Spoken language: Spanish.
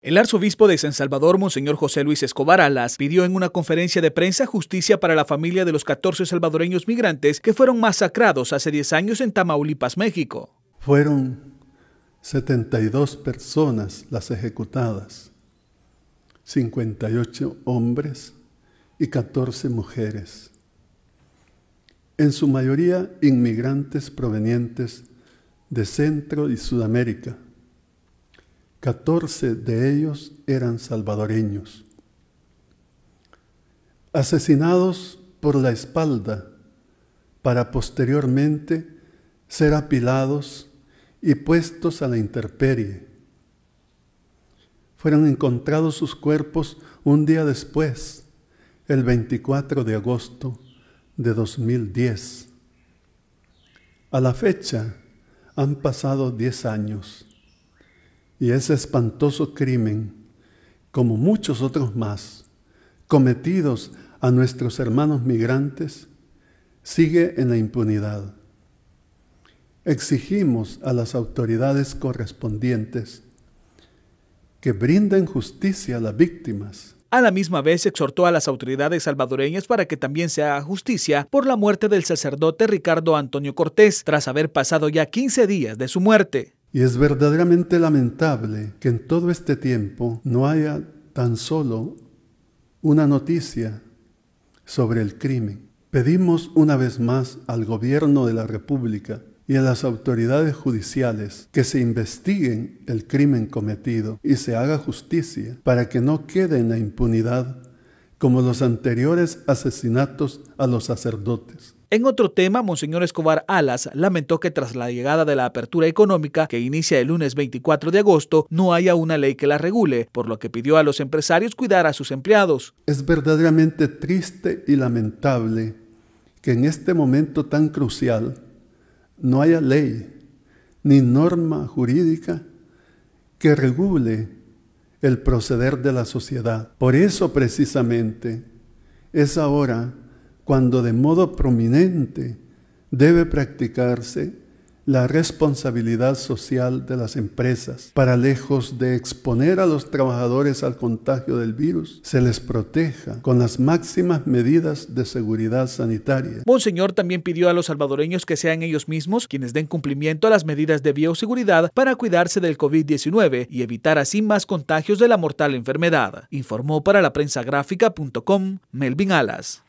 El arzobispo de San Salvador, Monseñor José Luis Escobar Alas, pidió en una conferencia de prensa justicia para la familia de los 14 salvadoreños migrantes que fueron masacrados hace 10 años en Tamaulipas, México. Fueron 72 personas las ejecutadas, 58 hombres y 14 mujeres, en su mayoría inmigrantes provenientes de Centro y Sudamérica 14 de ellos eran salvadoreños. Asesinados por la espalda para posteriormente ser apilados y puestos a la intemperie. Fueron encontrados sus cuerpos un día después, el 24 de agosto de 2010. A la fecha han pasado 10 años. Y ese espantoso crimen, como muchos otros más, cometidos a nuestros hermanos migrantes, sigue en la impunidad. Exigimos a las autoridades correspondientes que brinden justicia a las víctimas a la misma vez exhortó a las autoridades salvadoreñas para que también se haga justicia por la muerte del sacerdote Ricardo Antonio Cortés, tras haber pasado ya 15 días de su muerte. Y es verdaderamente lamentable que en todo este tiempo no haya tan solo una noticia sobre el crimen. Pedimos una vez más al gobierno de la República y a las autoridades judiciales que se investiguen el crimen cometido y se haga justicia para que no quede en la impunidad como los anteriores asesinatos a los sacerdotes. En otro tema, Monseñor Escobar Alas lamentó que tras la llegada de la apertura económica, que inicia el lunes 24 de agosto, no haya una ley que la regule, por lo que pidió a los empresarios cuidar a sus empleados. Es verdaderamente triste y lamentable que en este momento tan crucial no haya ley ni norma jurídica que regule el proceder de la sociedad. Por eso precisamente es ahora cuando de modo prominente debe practicarse la responsabilidad social de las empresas para lejos de exponer a los trabajadores al contagio del virus, se les proteja con las máximas medidas de seguridad sanitaria. Monseñor también pidió a los salvadoreños que sean ellos mismos quienes den cumplimiento a las medidas de bioseguridad para cuidarse del COVID-19 y evitar así más contagios de la mortal enfermedad, informó para la prensa gráfica.com Melvin Alas.